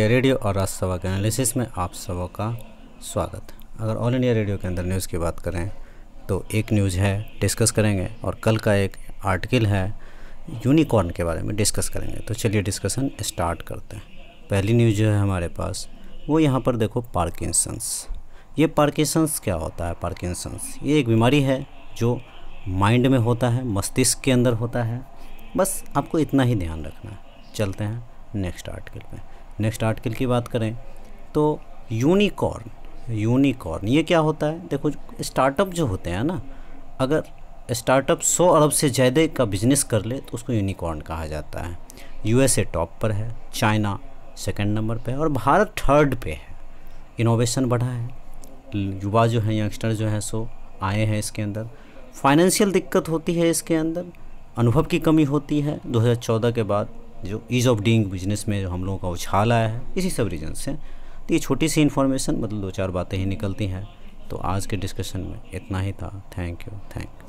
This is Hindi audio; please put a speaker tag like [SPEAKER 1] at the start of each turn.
[SPEAKER 1] रेडियो और राज सभा के एनालिसिस में आप सबों का स्वागत है अगर ऑल इंडिया रेडियो के अंदर न्यूज़ की बात करें तो एक न्यूज़ है डिस्कस करेंगे और कल का एक आर्टिकल है यूनिकॉर्न के बारे में डिस्कस करेंगे तो चलिए डिस्कशन स्टार्ट करते हैं पहली न्यूज़ जो है हमारे पास वो यहाँ पर देखो पार्किंसंस ये पार्किंसंस क्या होता है पार्किंसंस ये एक बीमारी है जो माइंड में होता है मस्तिष्क के अंदर होता है बस आपको इतना ही ध्यान रखना है चलते हैं नेक्स्ट आर्टिकल में नेक्स्ट आर्टिकल की बात करें तो यूनिकॉर्न यूनिकॉर्न ये क्या होता है देखो स्टार्टअप जो होते हैं ना अगर स्टार्टअप 100 अरब से ज़्यादा का बिज़नेस कर ले तो उसको यूनिकॉर्न कहा जाता है यूएसए टॉप पर है चाइना सेकंड नंबर पे है और भारत थर्ड पे है इनोवेशन बढ़ा है युवा जो है यंगस्टर जो है सो आए हैं इसके अंदर फाइनेंशियल दिक्कत होती है इसके अंदर अनुभव की कमी होती है 2014 के बाद जो ईज़ ऑफ डूइंग बिजनेस में जो हम लोगों का उछाल आया है इसी सब रीज़न से तो ये छोटी सी इन्फॉर्मेशन मतलब दो चार बातें ही निकलती हैं तो आज के डिस्कशन में इतना ही था थैंक यू थैंक यू